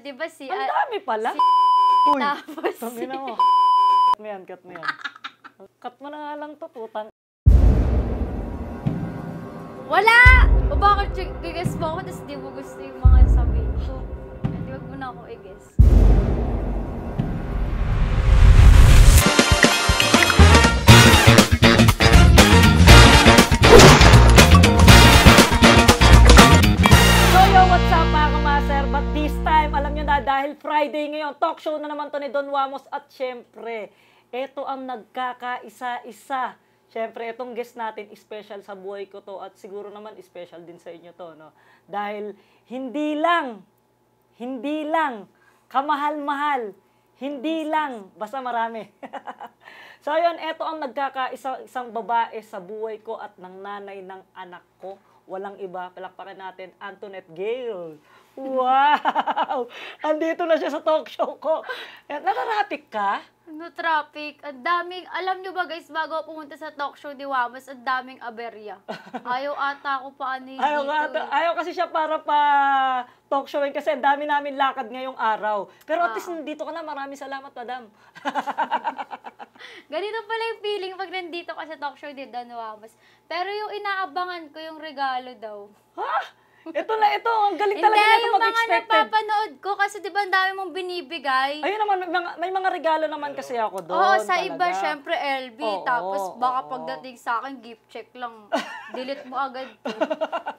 'di ba si... Ang ah, dami pala! Si Uy, tapos si... mo. Cut ano na yan, cut na yan. cut mo na nga lang to, putang. Wala! O bakit gigas mo ako, tapos di mo gusto yung mga sabi ko. Hindi, wag mo na ako i-guess. Ayan, Friday ngayon. Talk show na naman to ni Don Wamos. At syempre, ito ang nagkakaisa-isa. Syempre, itong guest natin, special sa buhay ko to. At siguro naman, special din sa inyo to. No? Dahil hindi lang, hindi lang, kamahal-mahal, hindi lang, basta marami. so, yun, ito ang nagkakaisa isang babae sa buhay ko at ng nanay ng anak ko. Walang iba, palakpakan natin, Antoinette Gale. Wow! Andito na siya sa talk show ko. Eh, Nararatik ka? No traffic. Ang daming, alam nyo ba guys, bago pumunta sa talk show ni Wamas, ang daming aberya. Ayaw ata ako pa ano eh, ayaw, dito. Ata, eh. Ayaw kasi siya para pa talk show eh, kasi ang dami namin lakad ngayong araw. Pero ah. at least nandito ka na. Maraming salamat, madam. Ganito pala yung feeling pag nandito ka sa talk show ni Dan Wamas. Pero yung inaabangan ko yung regalo daw. Ha? Huh? Ito na ito, ang galing talaga nito mag-expected. Hindi, yung mga napapanood ko kasi 'di ba ang dami mong binibigay. Ayun naman, may mga, may mga regalo naman kasi ako doon. Oh, sa talaga. iba syempre LB, oo, tapos oo, baka oo. pagdating sa akin gift check lang. delete mo agad. To.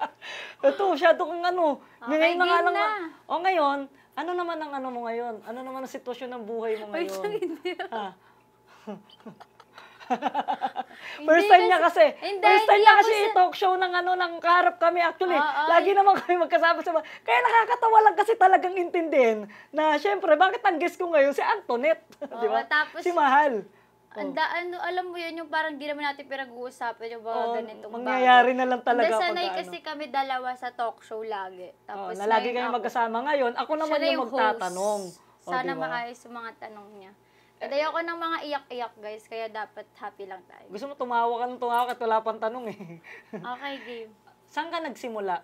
ito, shadow kung ano. Okay, ah, ano ngayon na lang. Oh, ngayon, ano naman ang ano mo ngayon? Ano naman ang sitwasyon ng buhay mo ngayon? Ay, hindi. first time niya kasi. Hindi, first time niya kasi sa... talk show ng ano, ng karap kami actually. Uh, uh, Lagi naman kami magkasama sa mga. Kaya nakakatawa lang kasi talagang intindihin na syempre, bakit ang guest ko ngayon si Antoinette? Oh, di ba? Tapos, si Mahal. Oh. Anda, ano, alam mo yun, yung parang di naman natin pinag-uusapan yung mga oh, ganitong Mangyayari bago. na lang talaga. Hindi, sanay kasi ano. kami dalawa sa talk show lagi. Tapos oh, na lagi kayong magkasama ngayon. Ako naman yung, yung magtatanong. Host. Oh, Sana oh, diba? maayos yung mga tanong niya. At ako ng mga iyak-iyak, guys. Kaya dapat happy lang tayo. Gusto mo tumawa ka ng tumawa at wala pang tanong eh. okay, game. Saan ka nagsimula?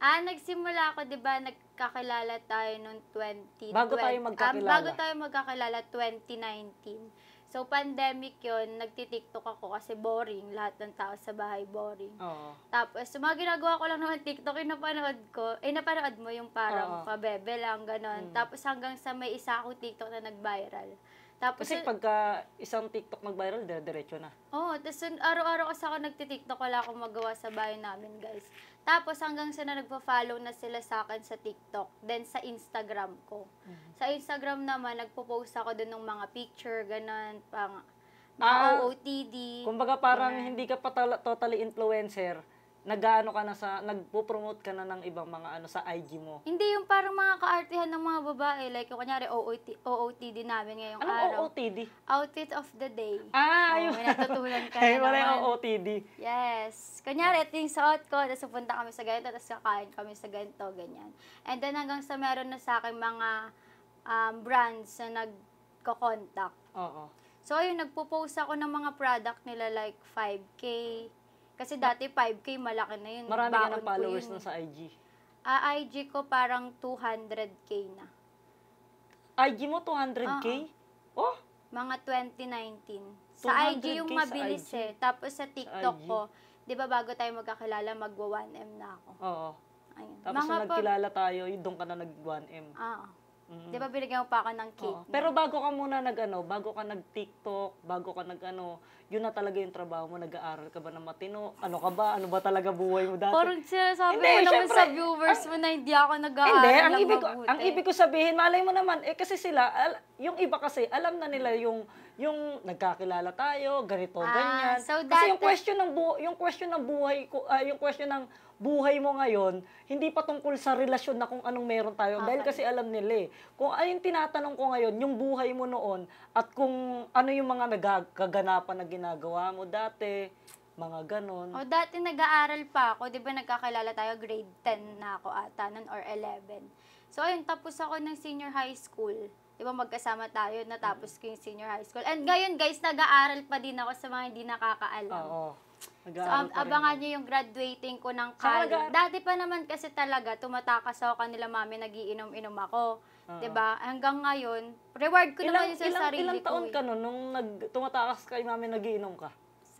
Ah, nagsimula ako, di ba, nagkakilala tayo noong 2012. Bago tayo magkakilala. Um, bago tayo magkakilala, 2019. So, pandemic yon nagti-TikTok ako kasi boring. Lahat ng tao sa bahay, boring. Oo. Tapos, so, mga ginagawa ko lang naman TikTok, eh, napanood ko, eh, napanood mo yung parang Oo. pabebe lang, ganon. Mm. Tapos, hanggang sa may isa akong TikTok na nag-viral. Tapos, Kasi pagka isang TikTok mag-viral, diretso na. Oo, oh, tapos araw-araw kasi ako nagtitiktok, wala akong magawa sa bahay namin, guys. Tapos hanggang sa na nagpa-follow na sila sa akin sa TikTok, then sa Instagram ko. Mm-hmm. Sa Instagram naman, nagpo-post ako dun ng mga picture, ganun, pang ah, mga ah, OOTD. Kumbaga parang ganun. hindi ka pa totally influencer, nagaano ka na sa nagpo-promote ka na ng ibang mga ano sa IG mo. Hindi yung parang mga kaartihan ng mga babae like yung kunyari OOT, OOTD namin ngayong Anong araw. OOTD? Outfit of the day. Ah, oh, yun. May natutunan ka Ay, na wala yung OOTD. Yes. Kunyari, ito yung suot ko, tapos punta kami sa ganito, tapos kakain kami sa ganito, ganyan. And then hanggang sa meron na sa akin mga um, brands na nagko-contact. Oo. So, ayun, nagpo-post ako ng mga product nila like 5K, kasi dati 5K, malaki na yun. Marami ka ng followers na eh. sa IG. Ah, IG ko parang 200K na. IG mo 200K? Uh-huh. Oh! Mga 2019. Sa IG yung mabilis IG? eh. Tapos sa TikTok sa ko, di ba bago tayo magkakilala, magwa 1M na ako. Oo. Ayun. Tapos mga na nagkilala tayo, yung doon ka na nag 1M. Oo. Mm. Di ba binigyan mo pa ako ng cake? Oo. Pero bago ka muna nag-ano, bago ka nag-TikTok, bago ka nag-ano, yun na talaga yung trabaho mo, nag-aaral ka ba ng matino? Ano ka ba? Ano ba talaga buhay mo dati? Parang sinasabi hindi, mo naman syempre, sa viewers ang, mo na hindi ako nag-aaral Hindi, ang ng ibig, mabuti. ang ibig ko sabihin, malay mo naman, eh kasi sila, al, yung iba kasi, alam na nila yung yung nagkakilala tayo, ganito, ah, ganyan. So kasi yung question ng bu- yung question ng buhay ko, uh, yung question ng buhay mo ngayon, hindi pa tungkol sa relasyon na kung anong meron tayo. Ah, okay. Dahil kasi alam nila eh, kung ayun tinatanong ko ngayon, yung buhay mo noon, at kung ano yung mga nagkaganapan na ginagawa mo dati, mga ganon. O, dati nag-aaral pa ako, di ba nagkakilala tayo, grade 10 na ako ata nun, or 11. So, ayun, tapos ako ng senior high school. Di ba magkasama tayo, natapos ko yung senior high school. And ngayon, guys, nag-aaral pa din ako sa mga hindi nakakaalam. Oo. So, ab- abangan niyo yung graduating ko ng Cal. Saka, Dati pa naman kasi talaga, tumatakas ako kanila mami, nagiinom-inom ako. Uh-huh. Diba? Hanggang ngayon, reward ko ilang, naman yung sa ilang, sarili ilang ko. Ilang taon ka eh. no, nung nag, tumatakas kay mami, nagiinom ka?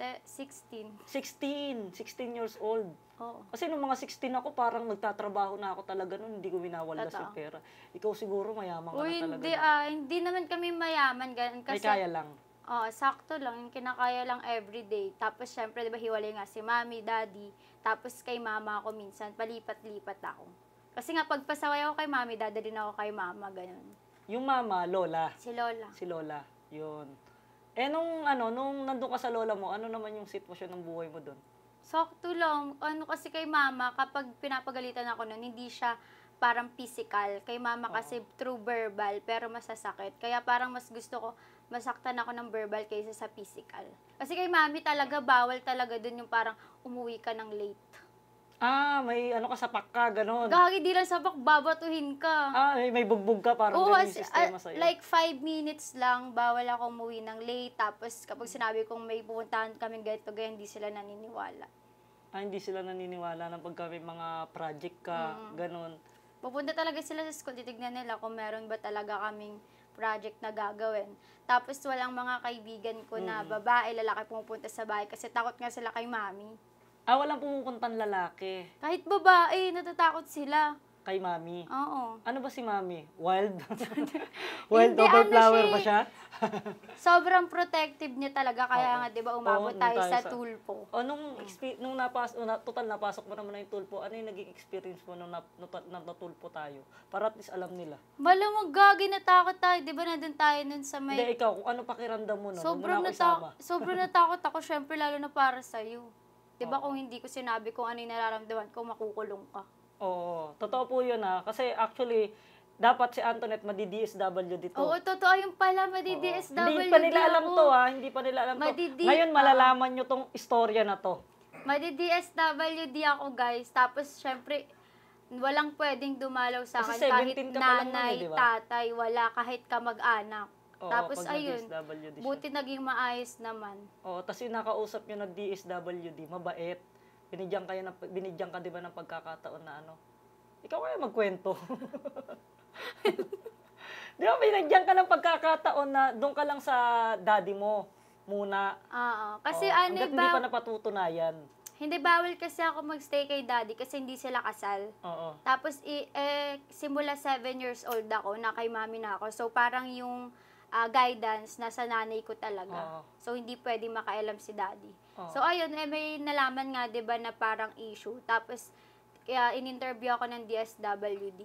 Se- 16. 16. 16 years old. Oo. Kasi nung mga 16 ako, parang nagtatrabaho na ako talaga noon. Hindi ko winawala sa pera. Ikaw siguro mayaman ka Uy, na talaga. Hindi, ah, hindi naman kami mayaman. Ganun, kasi, May kaya lang. Oo, ah, sakto lang. Yung kinakaya lang everyday. Tapos, syempre, di ba, hiwalay nga si mami, daddy. Tapos, kay mama ako minsan, palipat-lipat ako. Kasi nga, pagpasaway ako kay mami, dadalhin ako kay mama, ganun. Yung mama, lola? Si lola. Si lola. Yun. Eh, nung, ano, nung nandun ka sa lola mo, ano naman yung sitwasyon ng buhay mo doon? Sakto lang. Ano kasi kay mama, kapag pinapagalitan ako noon, hindi siya parang physical. Kay mama kasi Oo. true verbal, pero masasakit. Kaya parang mas gusto ko, masaktan ako ng verbal kaysa sa physical. Kasi kay mami talaga, bawal talaga dun yung parang umuwi ka ng late. Ah, may ano ka sapak ka, ganun. Gagi, di lang sapak, babatuhin ka. Ah, may, may bugbog ka, parang Oo, ganun yung sistema ah, sa'yo. Like, five minutes lang, bawal ako umuwi ng late. Tapos, kapag sinabi kong may pupuntahan kami ganito, ganyan, hindi sila naniniwala. Ah, hindi sila naniniwala ng pagka may mga project ka, mm. ganun. Pupunta talaga sila sa school, titignan nila kung meron ba talaga kaming project na gagawin. Tapos walang mga kaibigan ko mm. na babae, lalaki pumupunta sa bahay kasi takot nga sila kay mami. Ah, walang pumupuntang lalaki. Kahit babae, natatakot sila kay mami. Oo. Ano ba si mami? Wild? Wild Hindi, over ano flower siya, ba siya? Eh, sobrang protective niya talaga kaya Oo. nga 'di ba umabot tayo tayo sa, sa- tulpo. O nung, nung napas, o, na, total napasok mo naman na yung tulpo, ano yung naging experience mo nung nap, na, nat- natulpo tayo? Para at least alam nila. Malamang gagi natakot tayo, 'di ba? Nandun tayo nun sa may Hindi, ikaw, kung ano pakiramdam mo nun, Sobrang, nung natakot. sobrang natakot ako, syempre lalo na para sa iyo. 'Di ba kung hindi ko sinabi kung ano yung nararamdaman ko, makukulong ka. Oo, totoo po yun ah. Kasi actually, dapat si Antoinette madi-DSW dito. Oo, totoo yung pala, madi-DSW. Hindi pa eh. nila alam ako. to ah, hindi pa nila alam madi to. Ngayon ah. malalaman nyo tong istorya na to. Madi-DSWD ako guys, tapos syempre, walang pwedeng dumalaw sa akin kahit ka eh, nanay, yun, diba? tatay, wala, kahit kamag-anak. Oo, tapos ayun, buti naging maayos naman. Oo, tapos yung nakausap nyo na DSWD, mabait. Binigyan kayo na binigyan ka 'di ba ng pagkakataon na ano? Ikaw kaya magkwento. Di ba, binagyan ka ng pagkakataon na doon ka lang sa daddy mo muna. Oo. Kasi oh, ano ba... hindi pa napatutunayan. Hindi bawal kasi ako magstay kay daddy kasi hindi sila kasal. Oo. Tapos, eh, simula 7 years old ako na kay mami na ako. So, parang yung uh, guidance nasa nanay ko talaga. Oo. So, hindi pwede makailam si daddy. So, ayun, eh, may nalaman nga, di ba, na parang issue. Tapos, kaya in-interview ako ng DSWD.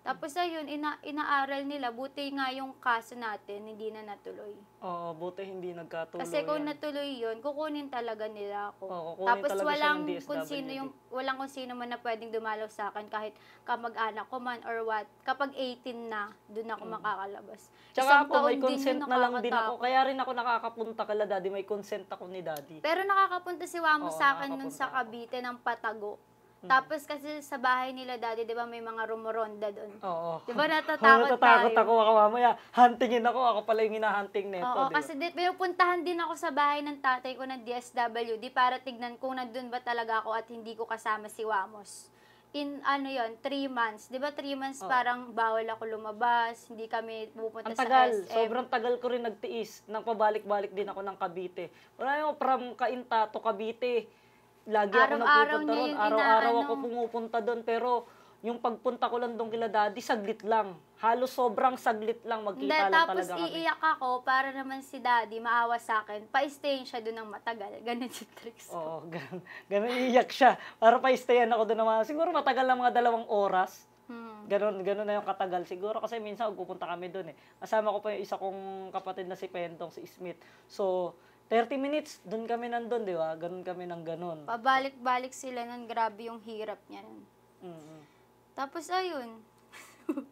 Tapos ayun, ina inaaral nila. Buti nga yung kaso natin, hindi na natuloy. Oo, buti hindi nagkatuloy. Kasi kung yan. natuloy yun, kukunin talaga nila ako. Oo, kukunin Tapos talaga walang siya ng kung sino yung, walang kung sino man na pwedeng dumalaw sa akin kahit kamag-anak ko man or what. Kapag 18 na, doon ako mm. makakalabas. Tsaka Isang ako, may consent na lang din ako. Kaya rin ako nakakapunta kala daddy, may consent ako ni daddy. Pero nakakapunta si Wamo Oo, sa akin nun sa Cavite ng Patago. Mm. Tapos kasi sa bahay nila dati, di ba may mga rumoronda doon. Oo. Di ba natatakot natatakot tayo. ako ako mamaya. Huntingin ako. Ako pala yung hinahunting nito. Oo, diba? kasi di, pinupuntahan din ako sa bahay ng tatay ko ng DSWD para tignan kung nandun ba talaga ako at hindi ko kasama si Wamos in ano yon 3 months. 'Di ba 3 months oh. parang bawal ako lumabas, hindi kami pupunta Ang tagal, sa SM. Sobrang tagal ko rin nagtiis. Nang pabalik-balik din ako ng Cavite. Wala yung from Cainta to Cavite lagi ako araw-araw nagpupunta niya Araw-araw inaano. ako pumupunta doon. Pero yung pagpunta ko lang doon kila daddy, saglit lang. Halos sobrang saglit lang magkita lang tapos talaga Tapos iiyak ako para naman si daddy maawa sa akin. Pa-stayin siya doon ng matagal. Ganun si tricks ko. Oo, ganun, ganun iiyak siya. Para pa-stayan ako doon naman. Siguro matagal lang mga dalawang oras. Hmm. Ganun, ganun na yung katagal. Siguro kasi minsan pupunta kami doon eh. Kasama ko pa yung isa kong kapatid na si Pentong, si Smith. So, 30 minutes, doon kami nandun, di ba? Ganun kami ng ganun. Pabalik-balik sila nun, grabe yung hirap niya nun. Mm-hmm. Tapos, ayun.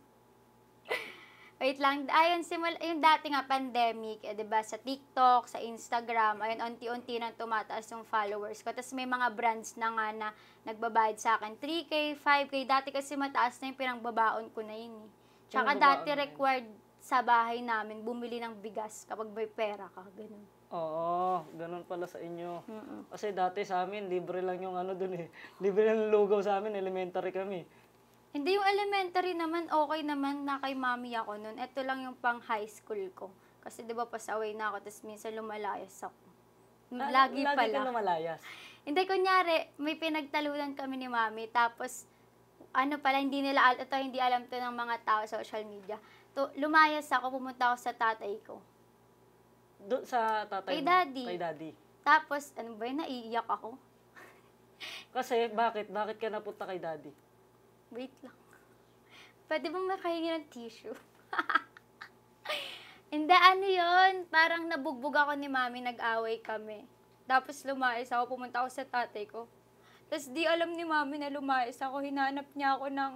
Wait lang. Ayun, simula, yung dati nga pandemic, eh, 'di ba, sa TikTok, sa Instagram, ayun unti-unti nang tumataas yung followers ko. Tapos may mga brands na nga na nagbabayad sa akin 3k, 5k. Dati kasi mataas na yung pinangbabaon ko na yun. Eh. Tsaka dati required sa bahay namin bumili ng bigas kapag may pera ka, ganun. Oo, ganun pala sa inyo. Mm-mm. Kasi dati sa amin, libre lang yung ano dun eh. Libre lang yung lugaw sa amin, elementary kami. Hindi yung elementary naman, okay naman na kay mami ako nun. Ito lang yung pang high school ko. Kasi di ba pasaway na ako, tapos minsan lumalayas ako. Ah, lagi, lagi pala. Lagi ka lumalayas? Hindi, kunyari, may pinagtalunan kami ni mami, tapos ano pala, hindi nila, ito hindi alam to ng mga tao sa social media. To, lumayas ako, pumunta ako sa tatay ko. Do, sa tatay Kay mo? daddy. Kay daddy. Tapos, ano ba yun, naiiyak ako. Kasi, bakit? Bakit ka napunta kay daddy? Wait lang. Pwede bang makahingi ng tissue? Hindi, ano yun? Parang nabugbog ako ni mami, nag-away kami. Tapos lumayas ako, pumunta ako sa tatay ko. Tapos di alam ni mami na lumayas ako, hinanap niya ako ng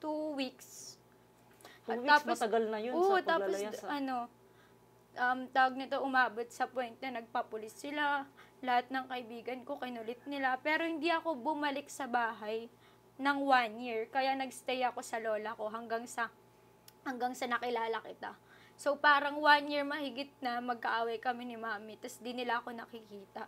two weeks. Two At weeks, tapos, matagal na yun oo, sa paglalaya tapos, ah. ano, um, tawag nito, umabot sa point na nagpapulis sila. Lahat ng kaibigan ko, kinulit nila. Pero hindi ako bumalik sa bahay ng one year. Kaya nagstay ako sa lola ko hanggang sa, hanggang sa nakilala kita. So, parang one year mahigit na magkaaway kami ni mami. Tapos, di nila ako nakikita.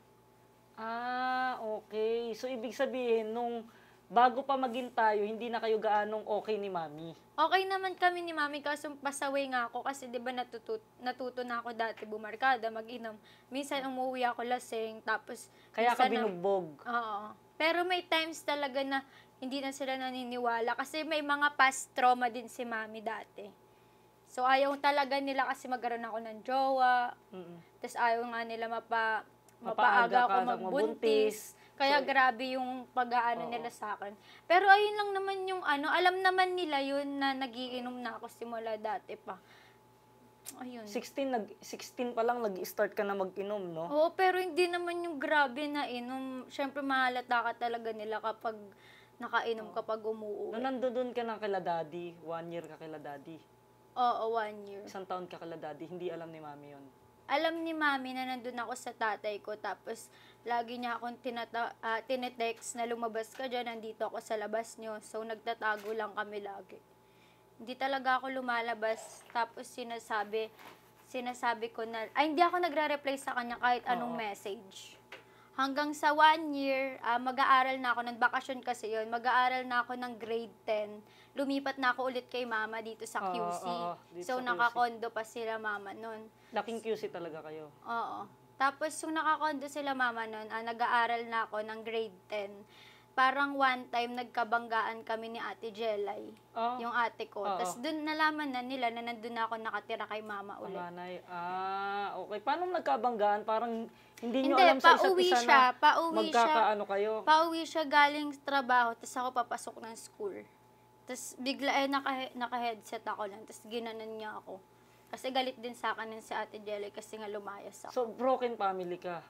Ah, okay. So, ibig sabihin, nung bago pa maging tayo, hindi na kayo gaanong okay ni mami. Okay naman kami ni mami, kaso pasaway nga ako kasi 'di ba natuto, natuto na ako dati bumarkada, mag-inom. Minsan umuwi ako lasing, tapos kaya ka binugbog. Na, oo. Pero may times talaga na hindi na sila naniniwala kasi may mga past trauma din si mami dati. So ayaw talaga nila kasi magkaroon ako ng jowa. Mm-mm. Tapos ayaw nga nila mapa mapaaga, mapaaga ako magbuntis. magbuntis kaya so, grabe yung pag-aano nila sa akin. Pero ayun lang naman yung ano, alam naman nila yun na nagiinom na ako simula dati pa. Ayun. 16 nag 16 pa lang nag-start ka na mag-inom, no? Oo, pero hindi naman yung grabe na inom. Syempre mahalata ka talaga nila kapag nakainom oh. kapag umuwi. No, nandoon ka na kila daddy, one year ka kila daddy. Oo, one year. Isang taon ka kila daddy, hindi alam ni mami yon. Alam ni mami na nandun ako sa tatay ko, tapos lagi niya akong tinata- uh, tinetext na lumabas ka dyan, nandito ako sa labas niyo. So, nagtatago lang kami lagi. Hindi talaga ako lumalabas. Tapos, sinasabi, sinasabi ko na, ay, hindi ako nagre-reply sa kanya kahit anong Oo. message. Hanggang sa one year, ah, mag-aaral na ako, ng bakasyon kasi yon mag-aaral na ako ng grade 10. Lumipat na ako ulit kay mama dito sa QC. oo, dito so, sa QC. nakakondo pa sila mama nun. Laking QC talaga kayo. Oo. Tapos, yung nakakondo sila mama noon, ah, nag-aaral na ako ng grade 10. Parang one time, nagkabanggaan kami ni Ate Jelay, oh. yung ate ko. Oh, Tapos, doon nalaman na nila na nandun ako nakatira kay mama ulit. Manay, ah, okay. Paano nagkabanggaan? Parang hindi nyo Hindi, alam sa isa't isa siya, na pauwi magkakaano kayo? pauwi siya galing trabaho, tapos ako papasok ng school. Tapos bigla eh, naka, naka-headset ako lang, tapos ginanan niya ako. Kasi galit din sa akin si Ate Jelly kasi nga lumayas ako. So, broken family ka?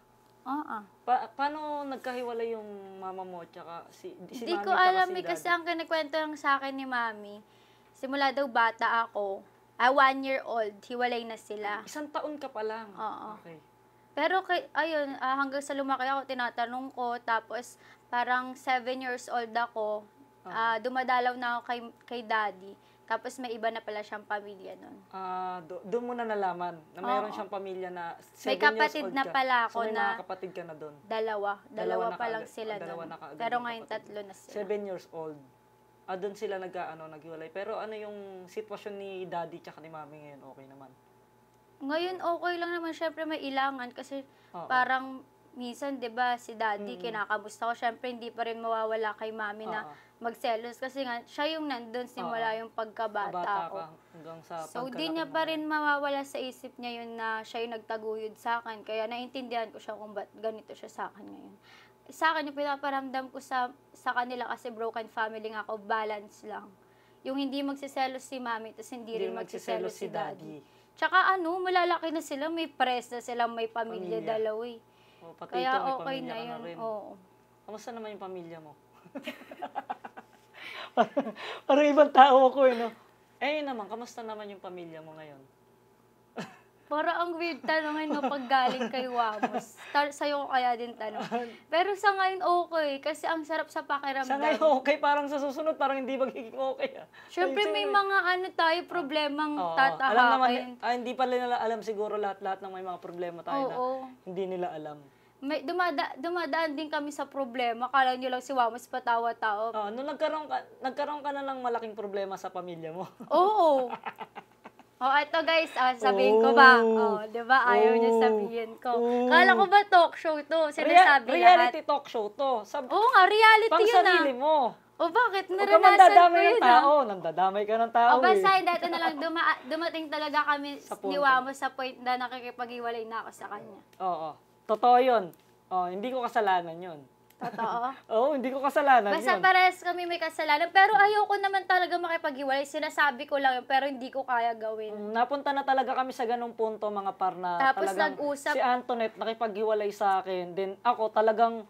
Oo. Uh-uh. Pa- paano nagkahiwalay yung mama mo tsaka si, si Di mami ko alam si eh, kasi ang kinikwento lang sa akin ni mami, simula daw bata ako, ah, one year old, hiwalay na sila. Isang taon ka pa lang? Oo. Okay. Pero kay, ayun, ah, hanggang sa lumaki ako, tinatanong ko, tapos parang seven years old ako, ah, dumadalaw na ako kay, kay daddy. Tapos may iba na pala siyang pamilya nun. Ah, do- doon mo na nalaman na mayroon Oo. siyang pamilya na 7 May kapatid na pala ako so, may na- mga kapatid ka na doon. Dalawa. Dalawa, Dalawa pa lang ah, sila doon. dalawa na kaagad Pero ngayon tatlo na sila. 7 years old. Ah, doon sila nag ano, naghiwalay. Pero ano yung sitwasyon ni daddy tsaka ni mami ngayon? Okay naman. Ngayon okay lang naman syempre may ilangan kasi Oo. parang minsan, di ba, si daddy, mm. kinakamusta ko. Siyempre, hindi pa rin mawawala kay mami na uh-huh. magselos. Kasi nga, siya yung nandun simula uh-huh. yung pagkabata Kabata ko. hanggang sa so, di niya pa rin mawawala sa isip niya yun na siya yung nagtaguyod sa akin. Kaya naintindihan ko siya kung ba't ganito siya sa akin ngayon. Sa akin, yung pinaparamdam ko sa, sa kanila kasi broken family nga ako, balance lang. Yung hindi magsiselos si mami, tapos hindi, hindi rin magsiselos, magsiselos si daddy. daddy. Tsaka ano, malalaki na sila, may press na sila, may pamilya, pamilya. dalaw eh. Oh, pati Kaya ito, okay na yun. na rin. Kamusta naman yung pamilya mo? parang, parang ibang tao ako eh, no? Eh naman, kamusta naman yung pamilya mo ngayon? Para ang weird tanongin eh, mo pag galing kay Wamos. Sa sa'yo ko kaya din tanong. Pero sa ngayon okay, kasi ang sarap sa pakiramdam. Sa ngayon okay, parang sa susunod, parang hindi magiging okay. Ah. Siyempre may mga ano tayo, problemang oh, tatahakain. Alam naman, ah, hindi pala nila alam siguro lahat-lahat ng may mga problema tayo oo, na oo. hindi nila alam may dumada, dumadaan din kami sa problema. Akala nyo lang si Wamos patawa-tao. Oh, nung nagkaroon ka, nagkaroon ka na lang malaking problema sa pamilya mo. Oo. oh, ito guys, ah, sabihin oh. ko ba? Oh. oh, 'di ba? Ayaw oh. niya sabihin ko. Oh. Kala ko ba talk show 'to? Sinasabi Rea- reality lahat. talk show 'to. Sab- Oo nga, reality 'yun. Pang ah. sarili mo. O oh, bakit? Naranasan ko yun. ng tao. Ah. Nandadamay ka ng tao. O oh, basahin eh. dati na lang, duma- dumating talaga kami sa ni Wamo sa point na nakikipag-iwalay na ako sa kanya. Oo. Oh, oh. Totoo yun. Oh, hindi ko kasalanan yun. Totoo. Oo, oh, hindi ko kasalanan Basta yun. parehas kami may kasalanan. Pero ayoko naman talaga makipaghiwalay. Sinasabi ko lang yun, pero hindi ko kaya gawin. Mm, napunta na talaga kami sa ganung punto, mga par parna. Tapos nag-usap. Si Antoinette nakipaghiwalay sa akin. Then ako talagang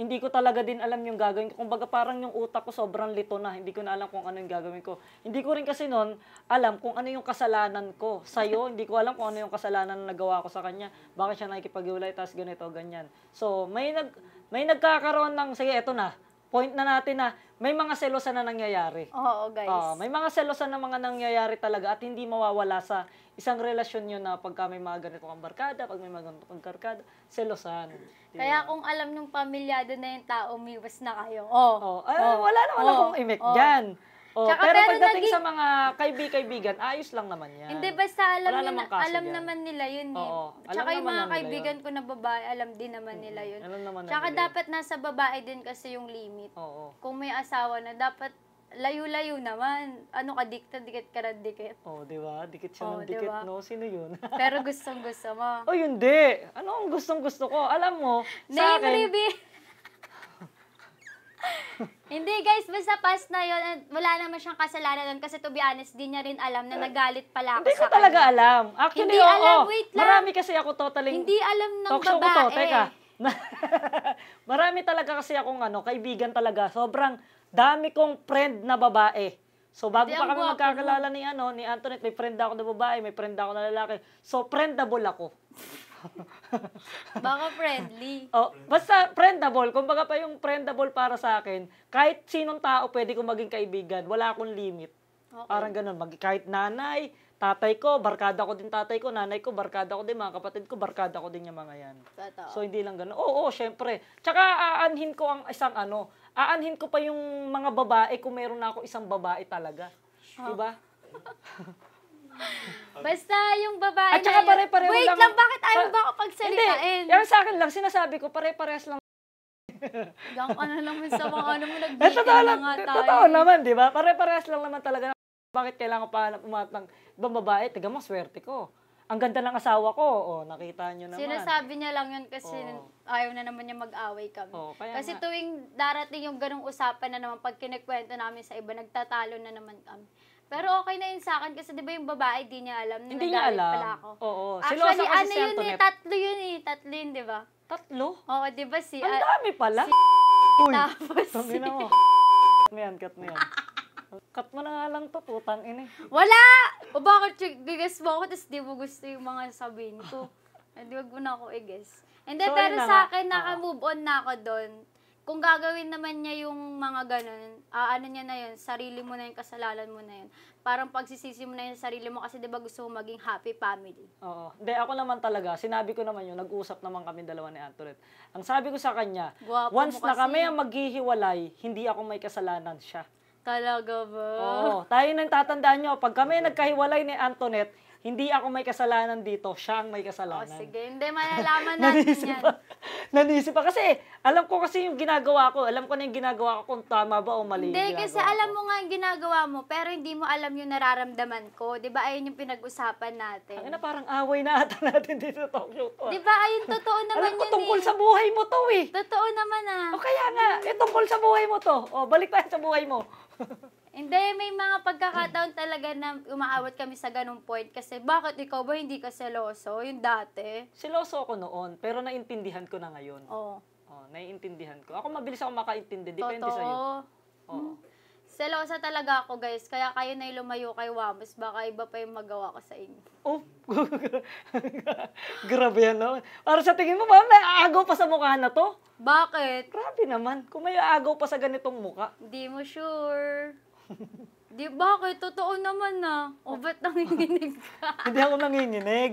hindi ko talaga din alam yung gagawin ko. Kumbaga parang yung utak ko sobrang lito na, hindi ko na alam kung ano yung gagawin ko. Hindi ko rin kasi noon alam kung ano yung kasalanan ko sa'yo. hindi ko alam kung ano yung kasalanan na nagawa ko sa kanya. Bakit siya nakikipaghiwalay, tapos ganito, ganyan. So, may, nag, may nagkakaroon ng, sige, eto na, point na natin na may mga selosan na nangyayari. Oo, guys. Uh, may mga selosan na mga nangyayari talaga at hindi mawawala sa isang relasyon nyo na pagka may mga ganito kang barkada, pag may mga ganito kang barkada, selosan. Diba? Kaya kung alam nung pamilyado na yung tao, umiwas na kayo. Oo. Oh. Oh, ay, oh. Wala naman oh. akong imik oh. dyan. Oh, Tsaka, pero, pero pagdating naging... sa mga kaibig-kaibigan, ayos lang naman yan. Hindi, basta alam, Wala nila, alam yan. naman nila yun. Eh. Oo, eh. Tsaka yung mga kaibigan yun. ko na babae, alam din naman hmm. nila yun. Alam naman Tsaka nila dapat yun. nasa babae din kasi yung limit. Oo. Kung may asawa na, dapat layo-layo naman. Ano ka, dikta, dikit ka na dikit. Oh, di ba? Dikit siya oh, ng dikit, diba? no? Sino yun? Pero gustong-gusto mo. Oh, hindi. Ano ang gustong-gusto ko? Alam mo, sa Name akin... Name hindi guys, basta past na yun. Wala naman siyang kasalanan Kasi to be honest, di niya rin alam na nagalit pala ako Hindi ko sa kanya. talaga alam. Actually, Hindi oo. alam, wait lang. Marami kasi ako totally... Hindi alam ng talk show ko to, babae. teka. Marami talaga kasi akong ano, kaibigan talaga. Sobrang dami kong friend na babae. So bago Hindi, pa ang kami guwapo magkakilala ni ano, ni Antoinette, may friend ako na babae, may friend ako na lalaki. So friendable ako. Baka friendly. Oh, basta friendable. Kumbaga pa yung friendable para sa akin, kahit sinong tao pwede kong maging kaibigan. Wala akong limit. Okay. Parang ganun. Mag, kahit nanay, tatay ko, barkada ko din tatay ko, nanay ko, barkada ko din, mga kapatid ko, barkada ko din yung mga yan. Totoo. So, hindi lang ganun. Oo, oo, syempre. Tsaka, aanhin ko ang isang ano, aanhin ko pa yung mga babae kung meron na ako isang babae talaga. Oh. Diba? Basta yung babae At saka pare-pareho Wait lang. bakit ayaw ah, ba ako pagsalitain? Hindi, yung sa akin lang, sinasabi ko, pare-parehas lang. Gang ano lang man sa mga ano mo, eh, nag-beat na nga tayo. Totoo naman, di ba? Pare-parehas lang naman talaga. Bakit kailangan pa umat ng ibang babae? Tiga mo, swerte ko. Ang ganda ng asawa ko, oh, nakita niyo naman. Sinasabi niya lang yun kasi oh. ayaw na naman niya mag-away kami. Oh, kaya kasi nga. tuwing darating yung ganong usapan na naman, pag kinikwento namin sa iba, nagtatalo na naman kami. Pero okay na yun sa akin kasi 'di ba yung babae di niya alam na Hindi niya alam. pala ako. Oo. Actually, Actually, ano yun eh, tatlo yun eh, tatlo yun, 'di ba? Tatlo? Oo, 'di ba si Ang ah, dami pala. si Uy, tapos si tangina mo. Cut mo cut mo yan. Cut mo na nga lang to, putang ini. Wala! O bakit yung gigas mo ako tapos di mo gusto yung mga sabihin ko? Hindi, eh, wag mo na ako i-guess. And So, pero sa akin, naka-move on na ako doon kung gagawin naman niya yung mga ganun, uh, ano niya na yun, sarili mo na yung kasalanan mo na yun. Parang pagsisisi mo na yung sarili mo kasi 'di ba gusto mo maging happy family. Oo. De, ako naman talaga, sinabi ko naman yun, nag-usap naman kami dalawa ni Antoinette. Ang sabi ko sa kanya, Guwapo once na kami ang maghihiwalay, hindi ako may kasalanan siya. Talaga ba? Oo. Tayo nang tatandaan nyo, pag kami nagkahiwalay ni Antoinette, hindi ako may kasalanan dito, siyang may kasalanan. Oh, sige, hindi malalaman natin nanisip yan. Pa, nanisip pa. Kasi alam ko kasi yung ginagawa ko, alam ko na yung ginagawa ko kung tama ba o mali. Hindi, kasi ko. alam mo nga yung ginagawa mo, pero hindi mo alam yung nararamdaman ko. Di ba ayun yung pinag-usapan natin. Ano na parang away na ata natin dito sa talk to. Di ba ayun, totoo naman alam yun. Alam ko tungkol eh. sa buhay mo to eh. Totoo naman ah. O kaya nga, eh, tungkol sa buhay mo to. O, balik tayo sa buhay mo. Hindi, may mga pagkakataon talaga na umaawat kami sa ganung point kasi bakit ikaw ba hindi ka seloso? Yung dati. Seloso ako noon, pero naintindihan ko na ngayon. Oo. Oh. Oh, naiintindihan ko. Ako mabilis ako makaintindi, depende Totoo. sa'yo. Oo. Oh. Hmm. Selosa talaga ako, guys. Kaya kayo na lumayo kay Wamos, baka iba pa yung magawa ko sa inyo. Oh, grabe yan no? Para sa tingin mo ba, may agaw pa sa mukha na to? Bakit? Grabe naman. Kung may aagaw pa sa ganitong mukha. Hindi mo sure. Di ba? bakit? Totoo naman na. Ah. O ba't nanginginig ka? Hindi ako nanginginig.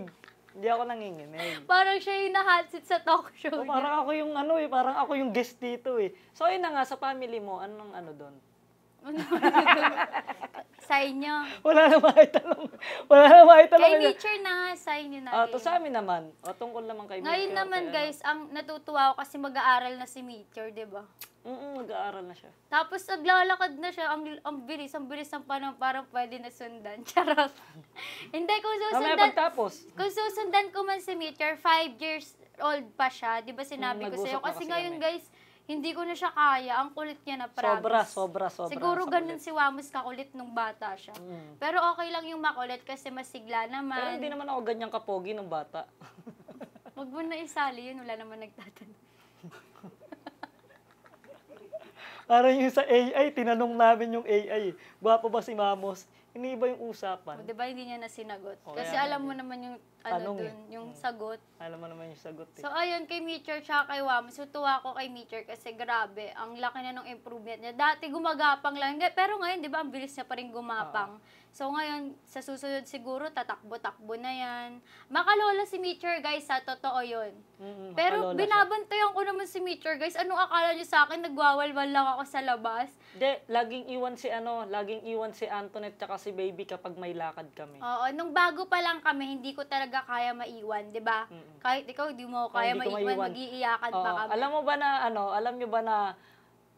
Hindi ako nanginginig. Parang siya yung nahatsit sa talk show. o, oh, niya. parang ako yung ano eh, parang ako yung guest dito eh. So ayun na nga, sa family mo, anong ano doon? sa inyo. Wala na maitanong. Wala na maitanong. Kay teacher na nga, sa inyo na. Oh, to sa amin naman. O, tungkol naman kay Ngayon Meteor, naman, kaya, ano? guys, ang natutuwa ako kasi mag-aaral na si Meteor, di ba? Mm, mag-aaral na siya. Tapos naglalakad na siya. Ang, ang bilis, ang bilis ng panahon. Parang pwede na sundan. Charot. Hindi, kung susundan... Mamaya Kung susundan ko man si Meteor, five years old pa siya. Di ba sinabi mm, ko sa'yo? Kasi ngayon, kami. guys, hindi ko na siya kaya. Ang kulit niya na promise. Sobra, sobra, sobra. Siguro sobra ganun si Wamos kakulit nung bata siya. Mm. Pero okay lang yung makulit kasi masigla naman. Pero hindi naman ako ganyan kapogi nung bata. Huwag mo na isali yun. Wala naman nagtatanong. Parang yung sa AI, tinanong namin yung AI. Gwapo ba si Mamos? Iniiba yung usapan. O, ba hindi niya na sinagot? Oh, kasi alam mo eh. naman yung ano Tanong dun, eh. yung mm. sagot. Alam mo naman yung sagot eh. So, ayun, kay Mitcher siya kay Wams. So, tuwa ko kay Mitcher kasi grabe, ang laki na ng improvement niya. Dati gumagapang lang. Pero ngayon, di ba, ang bilis niya pa rin gumapang. Uh-huh. So, ngayon, sa susunod siguro, tatakbo-takbo na yan. Makalola si Mitcher, guys, sa totoo yun. Mm-hmm, Pero, binabantayan siya. ko naman si Mitcher, guys. Anong akala niyo sa akin? Nagwawalwal lang ako sa labas. De, laging iwan si ano, laging iwan si Antoinette tsaka si Baby kapag may lakad kami. Oo, nung bago pa lang kami, hindi ko talaga talaga kaya maiwan, 'di ba? Mm-hmm. Kahit ikaw di mo oh, kaya oh, maiwan, maiwan. magiiyakan oh, pa ka. Alam mo ba na ano, alam niyo ba na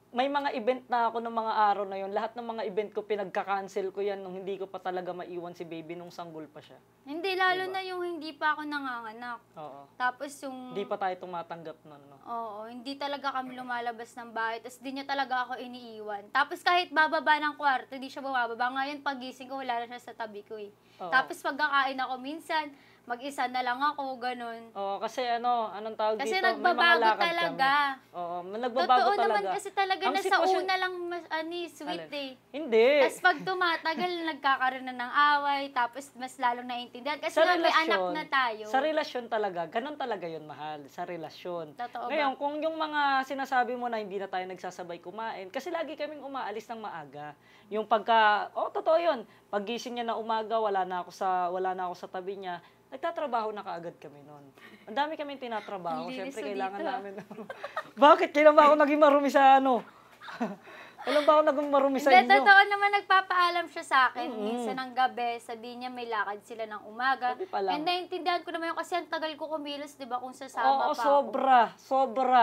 may mga event na ako ng mga araw na yon. Lahat ng mga event ko pinagka-cancel ko yan nung hindi ko pa talaga maiwan si baby nung sanggol pa siya. Hindi lalo diba? na yung hindi pa ako nanganganak. Oo. Tapos yung hindi pa tayo tumatanggap noon, no. Oo, hindi talaga kami lumalabas ng bahay. Tapos di niya talaga ako iniiwan. Tapos kahit bababa ng kwarto, di siya bababa. Ngayon pagising ko wala na siya sa tabi ko eh. Oo. Tapos pagkakain ako minsan, mag-isa na lang ako, ganun. Oo, kasi ano, anong tawag kasi dito? Kasi nagbabago talaga. Oo, nagbabago Totoo talaga. Totoo naman kasi talaga Ang na sitwasyon... sa una lang mas, ani, eh, sweet Alin? eh. Hindi. Tapos pag tumatagal, nagkakaroon na ng away, tapos mas lalong naiintindihan. Kasi sa nga, relasyon, may anak na tayo. Sa relasyon talaga, ganun talaga yun, mahal. Sa relasyon. Totoo Ngayon, ba? kung yung mga sinasabi mo na hindi na tayo nagsasabay kumain, kasi lagi kaming umaalis ng maaga. Yung pagka, oh, totoo yun. Pag gising niya na umaga, wala na ako sa, wala na ako sa tabi niya Nagtatrabaho na kaagad kami noon. Ang dami kami tinatrabaho. Siyempre, kailangan dito. namin. Bakit? Kailan ba ako naging marumi sa ano? Kailan ba ako naging marumi sa inyo? Hindi, totoo naman nagpapaalam siya sa akin. Mm-hmm. Minsan ng gabi, sabi niya may lakad sila ng umaga. Sabi pa And naintindihan ko naman yung kasi ang tagal ko kumilos, di ba, kung sasama Oo, pa sobra, ako. sobra. Sobra.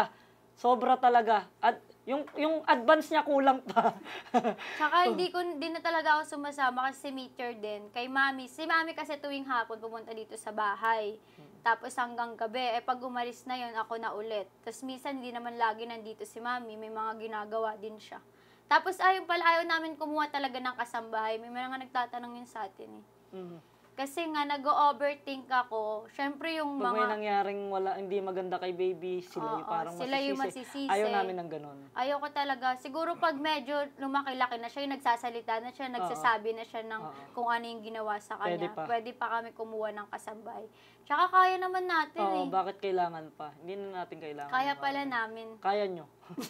Sobra talaga. At yung yung advance niya kulang pa. Saka hindi oh. ko din na talaga ako sumasama kasi si Meter din kay Mami. Si Mami kasi tuwing hapon pumunta dito sa bahay. Hmm. Tapos hanggang gabi, eh pag umalis na yon ako na ulit. Tapos minsan hindi naman lagi nandito si Mami, may mga ginagawa din siya. Tapos ayun pala, ayaw namin kumuha talaga ng kasambahay. May mga nagtatanong yun sa atin eh. Mm-hmm. Kasi nga, nag-overthink ako. Siyempre yung Pag mga... Pag may nangyaring wala, hindi maganda kay baby, sila oo, yung parang sila masisisi. Yung masisisi. Ayaw namin ng ganun. Ayaw ko talaga. Siguro pag medyo lumaki-laki na siya, yung nagsasalita na siya, nagsasabi na siya ng oo. kung ano yung ginawa sa kanya. Pwede pa. Pwede pa kami kumuha ng kasabay. Tsaka kaya naman natin oo, eh. bakit kailangan pa? Hindi na natin kailangan. Kaya pala namin. Kaya nyo.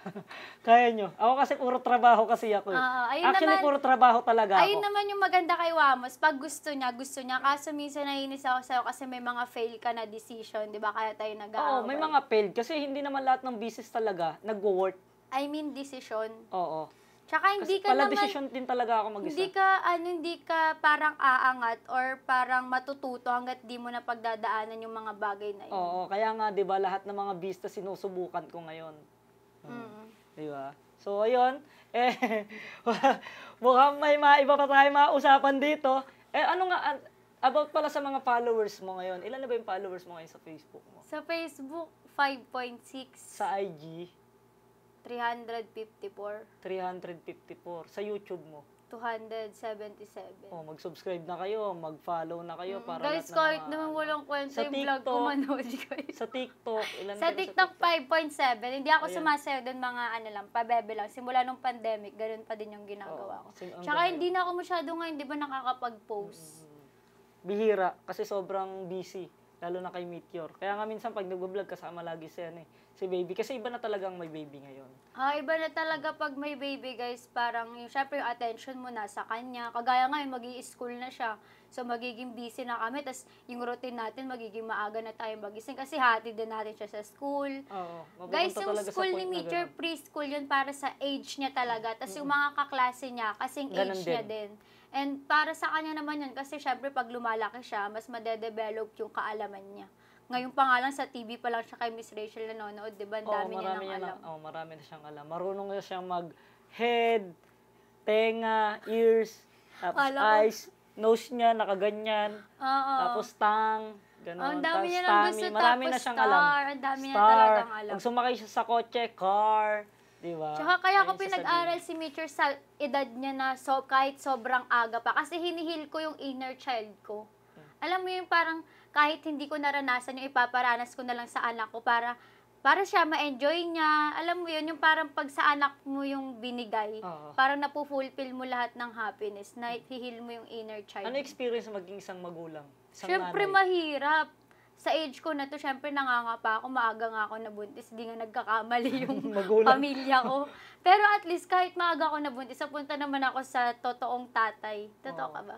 Kaya nyo. Ako kasi puro trabaho kasi ako. Eh. ayun Actually, naman, puro trabaho talaga ako. Ayun naman yung maganda kay Wamos. Pag gusto niya, gusto niya. Kaso minsan nainis ako sa'yo kasi may mga fail ka na decision. Di ba? Kaya tayo nag -aaway. Oo, may mga fail. Kasi hindi naman lahat ng business talaga nagwo-work. I mean, decision. Oo. Tsaka hindi Kasi ka pala naman... decision din talaga ako mag-isa. Hindi ka, ano, hindi ka parang aangat or parang matututo hanggat di mo na pagdadaanan yung mga bagay na yun. Oo, kaya nga, di ba, lahat ng mga business sinusubukan ko ngayon. Mm. Di ba? So, ayun. Eh, mukhang may maiba pa tayo mausapan dito. Eh, ano nga, about pala sa mga followers mo ngayon, ilan na ba yung followers mo ngayon sa Facebook mo? Sa Facebook, 5.6. Sa IG? 354. 354. Sa YouTube mo? 277. Oh, mag-subscribe na kayo, mag-follow na kayo mm, para Guys, kahit na, naman walang kwento sa yung TikTok, vlog ko manood guys. Sa TikTok, ilan sa TikTok, sa TikTok 5.7. Hindi ako Ayan. sumasayaw doon mga ano lang, pabebe lang. Simula nung pandemic, ganun pa din yung ginagawa oh, ko. Tsaka hindi na ako masyado ngayon, 'di ba nakakapag-post. Mm-hmm. Bihira kasi sobrang busy. Lalo na kay Meteor. Kaya nga minsan pag nagbablog kasama lagi siya ano, eh, si baby. Kasi iba na talaga ang may baby ngayon. Ah, iba na talaga pag may baby guys. Parang yung, syempre yung attention mo na sa kanya. Kagaya nga yung mag school na siya. So magiging busy na kami. Tapos yung routine natin magiging maaga na tayo magising. Kasi hatid din natin siya sa school. Oo, guys, yung school ni Meteor, preschool yun para sa age niya talaga. Tapos mm-hmm. yung mga kaklase niya, kasing Ganun age din. niya din. And para sa kanya naman yan, kasi syempre pag lumalaki siya, mas madedevelop yung kaalaman niya. Ngayon pa nga lang sa TV pa lang siya kay Miss Rachel nanonood, di ba? Ang dami oh, niya ng alam. Oo, oh, marami na siyang alam. Marunong na siyang mag-head, tenga, ears, tapos eyes, nose niya, nakaganyan. Oo. Tapos tongue, ganun. Oh, ang dami niya lang gusto, marami tapos na siyang star. Alam. Ang dami star. niya talagang alam. Pag sumakay siya sa kotse, car, Di Tsaka kaya ko pinag-aral si Mitcher sa edad niya na so, kahit sobrang aga pa. Kasi hinihil ko yung inner child ko. Hmm. Alam mo yung parang kahit hindi ko naranasan yung ipaparanas ko na lang sa anak ko para para siya ma-enjoy niya. Alam mo yun, yung parang pag sa anak mo yung binigay, oh. parang napufulfill mo lahat ng happiness, na hihil mo yung inner child. Ano experience maging isang magulang? Isang Siyempre nanay? mahirap sa age ko na to, syempre nangangapa ako, maaga nga ako nabuntis, hindi nga nagkakamali yung pamilya ko. Pero at least kahit maaga ako nabuntis, napunta naman ako sa totoong tatay. Totoo oh. ka ba?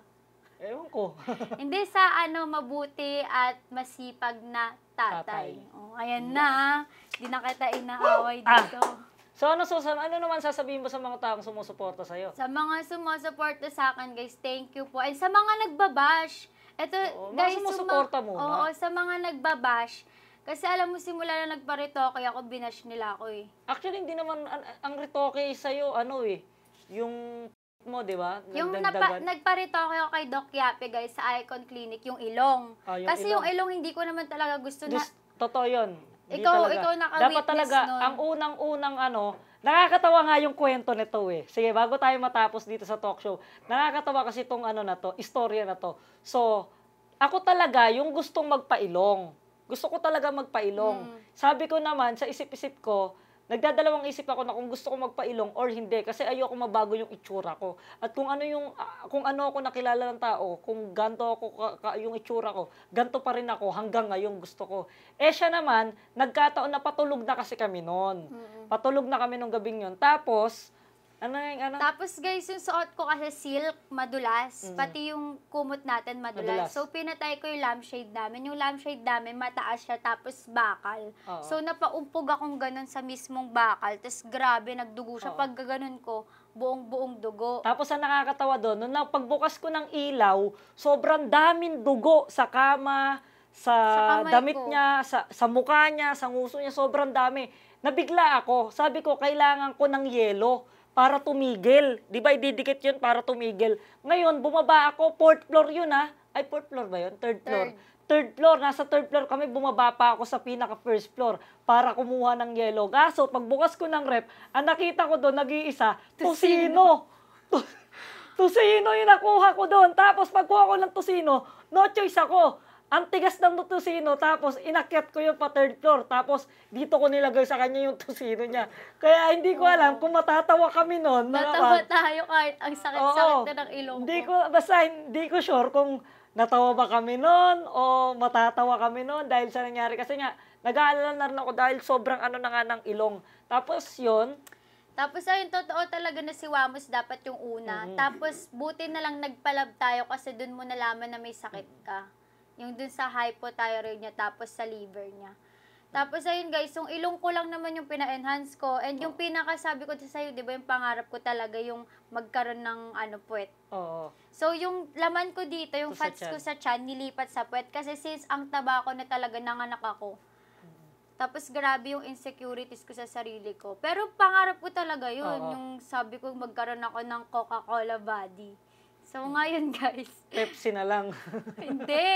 Ewan ko. hindi sa ano, mabuti at masipag na tatay. tatay. Oh, ayan mm. na, hindi na kita inaaway ah! dito. Ah. So ano Susan, ano naman sasabihin mo sa mga taong sumusuporta sa iyo? Sa mga sumusuporta sa akin guys, thank you po. And sa mga nagbabash, ito, Oo, guys, sumusuporta suma- muna. oh, sa mga nagbabash, kasi alam mo, simula na nagparitoke ako, binash nila ako eh. Actually, hindi naman, ang, ang retoke sa'yo, ano eh, yung mo, di ba? Yung napa, Nagdagdagan. ako kay Doc Yape, guys, sa Icon Clinic, yung ilong. Ah, yung kasi yung ilong hindi ko naman talaga gusto na... Just, totoo yun. Hindi Ikaw- ikaw naka-witness Dapat talaga, nun. ang unang-unang ano, Nakakatawa nga yung kwento nito eh. Sige, bago tayo matapos dito sa talk show, nakakatawa kasi itong ano na to, istorya na to. So, ako talaga yung gustong magpailong. Gusto ko talaga magpailong. Mm. Sabi ko naman, sa isip-isip ko, nagdadalawang isip ako na kung gusto ko magpailong or hindi kasi ayoko mabago yung itsura ko. At kung ano yung uh, kung ano ako nakilala ng tao, kung ganto ako ka, ka, yung itsura ko, ganto pa rin ako hanggang ngayon gusto ko. Eh siya naman, nagkataon na patulog na kasi kami noon. Mm-hmm. Patulog na kami nung gabing yon. Tapos ano yung, ano? Tapos guys, yung suot ko kasi silk, madulas. Mm-hmm. Pati yung kumot natin, madulas. madulas. So, pinatay ko yung lampshade namin. Yung lampshade namin, mataas siya, tapos bakal. Oo. So, napaumpog akong ganun sa mismong bakal. Tapos, grabe, nagdugo siya. Oo. Pag ganun ko, buong-buong dugo. Tapos, ang nakakatawa doon, nung pagbukas ko ng ilaw, sobrang daming dugo sa kama, sa, sa damit ko. niya, sa, sa mukha niya, sa nguso niya, sobrang dami. Nabigla ako. Sabi ko, kailangan ko ng yelo para tumigil. Di ba, ididikit yun para tumigil. Ngayon, bumaba ako, fourth floor yun ha. Ay, fourth floor ba yun? Third floor. Third third floor, nasa third floor kami, bumaba pa ako sa pinaka first floor para kumuha ng yellow. Kaso, pagbukas ko ng rep, ang nakita ko doon, nag-iisa, tusino. Tusino yung nakuha ko doon. Tapos, pagkuha ko ng tusino, no choice ako ang tigas ng tusino, tapos inakyat ko yung pa third floor, tapos dito ko nilagay sa kanya yung tusino niya. Kaya hindi ko alam kung matatawa kami noon. Natawa mga, tayo kahit ang sakit-sakit na ng ilong ko. Hindi ko, basta hindi ko sure kung natawa ba kami noon o matatawa kami noon dahil sa nangyari. Kasi nga, nag-aalala na rin ako dahil sobrang ano na nga ng ilong. Tapos yun, tapos ayun, totoo talaga na si Wamos dapat yung una. Mm-hmm. Tapos buti na lang nagpalab tayo kasi dun mo nalaman na may sakit ka. Yung dun sa hypothyroid niya, tapos sa liver niya. Tapos ayun guys, yung ilong ko lang naman yung pina-enhance ko. And oh. yung pinakasabi ko sa iyo, 'di ba, yung pangarap ko talaga yung magkaroon ng ano puwet. Oo. Oh. So yung laman ko dito, yung Ito fats sa ko sa chan nilipat sa puwet kasi since ang taba ko na talaga nanganak ako. Mm-hmm. Tapos grabe yung insecurities ko sa sarili ko. Pero pangarap ko talaga yun, Oh. yung sabi ko magkaroon ako ng Coca-Cola body. So, ngayon guys. Pepsi na lang. hindi.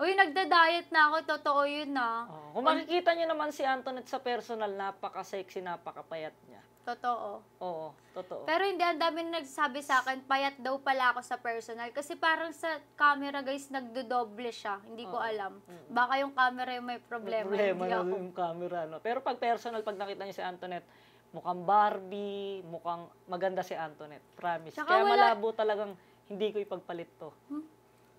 Uy, nagda-diet na ako. Totoo yun na. Ah. Oh, kung makikita niyo naman si Antoinette sa personal, napaka-sexy, napaka-payat niya. Totoo. Oo, totoo. Pero hindi, ang dami na nagsasabi sa akin, payat daw pala ako sa personal. Kasi parang sa camera guys, nagdodoble siya. Hindi ko Oo. alam. Mm. Baka yung camera yung may problema. May problema hindi ako. yung camera. No? Pero pag personal, pag nakita niyo si Antoinette, mukhang Barbie, mukhang maganda si Antoinette. Promise. Tsaka Kaya wala- malabo talagang hindi ko ipagpalit to. Hmm?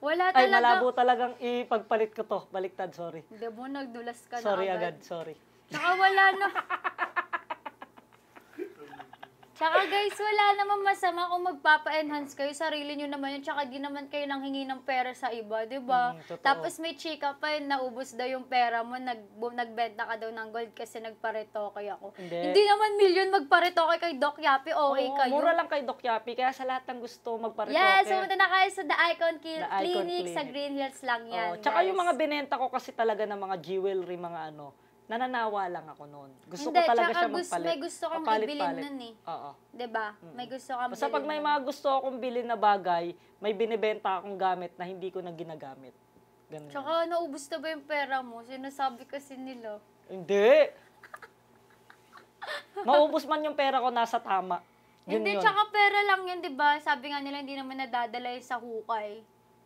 Wala talaga. Ay, malabo talagang ipagpalit ko to. Baliktad, sorry. Hindi mo, nagdulas ka sorry na agad. Sorry agad, sorry. Tsaka wala na. Tsaka guys, wala naman masama kung magpapa-enhance kayo, sarili nyo naman yun. Tsaka di naman kayo nang hingi ng pera sa iba, di ba? Mm, Tapos may chika pa yun, naubos daw yung pera mo, nag, nagbenta ka daw ng gold kasi nagparetoke ako. Hindi. Hindi naman million magparetoke kay Doc Yapi, okay Oo, kayo. Mura lang kay Doc Yapi, kaya sa lahat ng gusto magparetoke. Yes, pumunta na kayo sa The Icon, Kill, The Icon Clinic, sa Green Hills lang yan. Oo. Tsaka guys. yung mga binenta ko kasi talaga ng mga jewelry, mga ano, nananawa lang ako noon. Gusto Hindi, ko talaga siya magpalit. Gusto, may gusto kang palit, bilhin palit. eh. Oo. 'Di ba? Mm. May gusto kang Basta pag may mga gusto akong bilhin na bagay, may binebenta akong gamit na hindi ko na ginagamit. Ganun. Tsaka naubos na ba yung pera mo? Sinasabi kasi nila. Hindi. Maubos man yung pera ko, nasa tama. Yun hindi, yun. tsaka pera lang yun, di ba? Sabi nga nila, hindi naman nadadala sa hukay.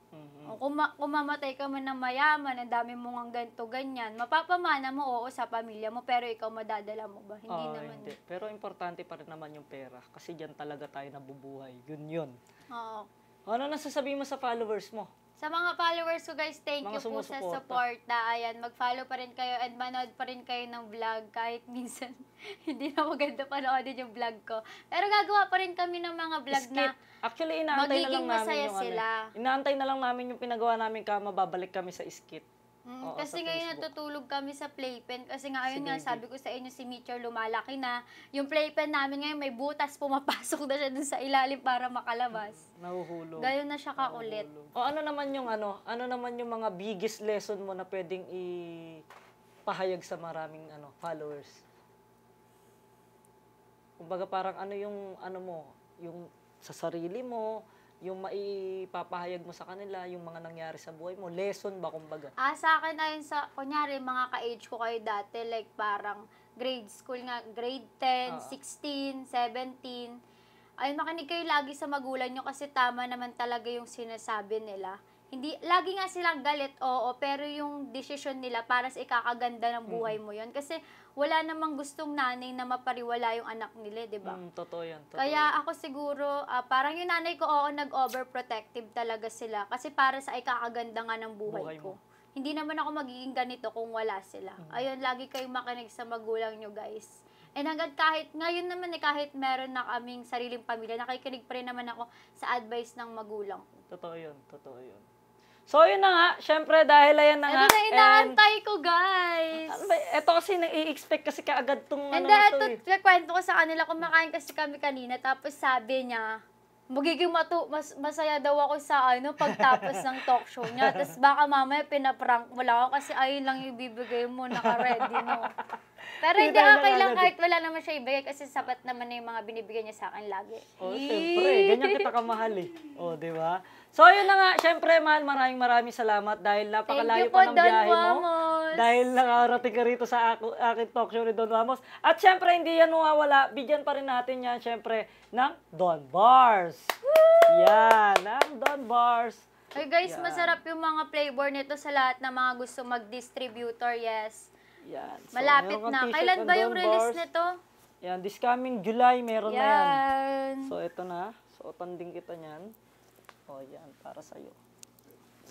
Mm-hmm. kung, ma- kung mamatay ka man ng mayaman, ang dami mong ang ganito, ganyan, mapapamana mo, oo, sa pamilya mo, pero ikaw madadala mo ba? Hindi oh, naman. Hindi. Pero importante pa rin naman yung pera, kasi diyan talaga tayo nabubuhay. Yun yun. Oo. Ano na sasabihin mo sa followers mo? Sa mga followers ko guys, thank mga you po sa support na ayan, mag-follow pa rin kayo and manood pa rin kayo ng vlog kahit minsan hindi na maganda panoodin yung vlog ko. Pero gagawa pa rin kami ng mga vlog Skip. na Actually, inaantay na lang namin yung ano eh. sila. Ano, inaantay na lang namin yung pinagawa namin ka mababalik kami sa skit. Mm, Oo, kasi ngayon natutulog kami sa playpen kasi nga ayun si nga baby. sabi ko sa inyo si Mitchell lumalaki na yung playpen namin ngayon may butas pumapasok na siya dun sa ilalim para makalabas. Nahuhulog. Gayon na siya kaulit. O ano naman yung ano, ano naman yung mga biggest lesson mo na pwedeng ipahayag sa maraming ano followers? Kumbaga parang ano yung ano mo, yung sa sarili mo, yung maipapahayag mo sa kanila, yung mga nangyari sa buhay mo, lesson ba kumbaga? Ah, sa akin na yun sa, kunyari, mga ka-age ko kayo dati, like parang grade school nga, grade 10, ah. 16, 17. Ayun, makinig kayo lagi sa magulang nyo kasi tama naman talaga yung sinasabi nila. Hindi, lagi nga silang galit, oo, pero yung decision nila para sa ikakaganda ng buhay mm. mo yon Kasi wala namang gustong nanay na mapariwala yung anak nila, di ba? Mm, totoo yan. Totoo. Kaya ako siguro, uh, parang yung nanay ko, oo, nag-overprotective talaga sila. Kasi para sa ikakaganda nga ng buhay, buhay ko. Mo hindi naman ako magiging ganito kung wala sila. Mm. Ayun, lagi kayong makinig sa magulang nyo, guys. And hanggang kahit, ngayon naman eh, kahit meron na kaming sariling pamilya, nakikinig pa rin naman ako sa advice ng magulang Totoo yun, totoo yun. So, yun na nga. Siyempre, dahil ayan na nga. Ito na inaantay ko, guys. Ano ba? Ito kasi nai-expect kasi kaagad tong and ano na ito. And ito, eh. kwento ko sa kanila, kumakain kasi kami kanina, tapos sabi niya, magiging matu- mas- masaya daw ako sa ano pagtapos ng talk show niya. Tapos baka mamaya pinaprank mo lang ako kasi ayun lang ibibigay mo, naka-ready mo. Pero hindi ako kailang kahit eh. wala naman siya ibigay kasi sapat naman na yung mga binibigay niya sa akin lagi. Oh, siyempre. Ganyan kita kamahal eh. Oh, di ba? So, yun na nga. Siyempre, Mal, maraming maraming salamat dahil napakalayo pa ng Don biyahe Wamos. mo. Dahil nakarating ka rito sa ako, akin talk show ni Don Ramos. At syempre hindi yan mawawala. Bigyan pa rin natin yan, syempre ng Don Bars. Woo! Yan, ang Don Bars. Ay guys, yan. masarap yung mga flavor nito sa lahat ng mga gusto mag-distributor, yes. Yan. So, Malapit na. Kailan ba yung release nito? Yan, this coming July, meron yan. na yan. So, ito na. So, tanding kita niyan. O, yan, para sa'yo.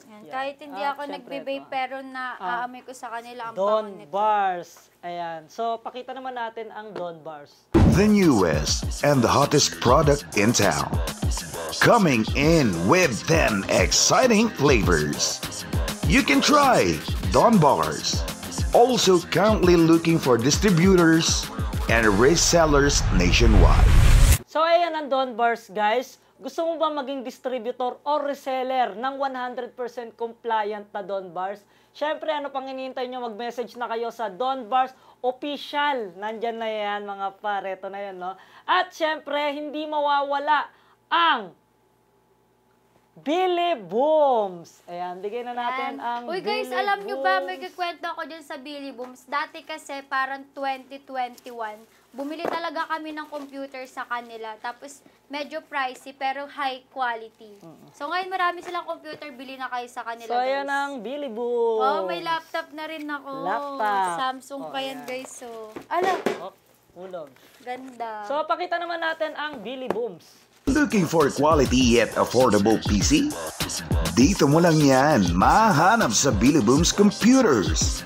Yan. yan. Kahit hindi At, ah, ako nagbe-vape, pero naaamoy ko sa kanila ang Don nito. Bars. Ayan. So, pakita naman natin ang Don Bars. The newest and the hottest product in town. Coming in with 10 exciting flavors. You can try Don Bars. Also currently looking for distributors and resellers nationwide. So, ayan ang Don Bars, guys. Gusto mo ba maging distributor or reseller ng 100% compliant na Don Bars? Siyempre, ano pang hinihintay nyo? Mag-message na kayo sa Don Bars Official. Nandyan na yan, mga pare. Ito na yan, no? At siyempre, hindi mawawala ang Billy Booms. Ayan, bigyan na natin Ayan. ang Uy, guys, Billy alam nyo ba, may kikwento ako dyan sa Billy Booms. Dati kasi, parang 2021, bumili talaga kami ng computer sa kanila. Tapos, medyo pricey, pero high quality. Mm. So, ngayon marami silang computer, bili na kayo sa kanila, So, guys. ayan ang Biliboo. Oh, may laptop na rin ako. Laptop. Samsung oh, pa yan, yeah. guys. So, Ano? Oh, ulog. Ganda. So, pakita naman natin ang Billy Booms. Looking for quality yet affordable PC? Dito mo lang yan mahanap sa Billy Booms Computers.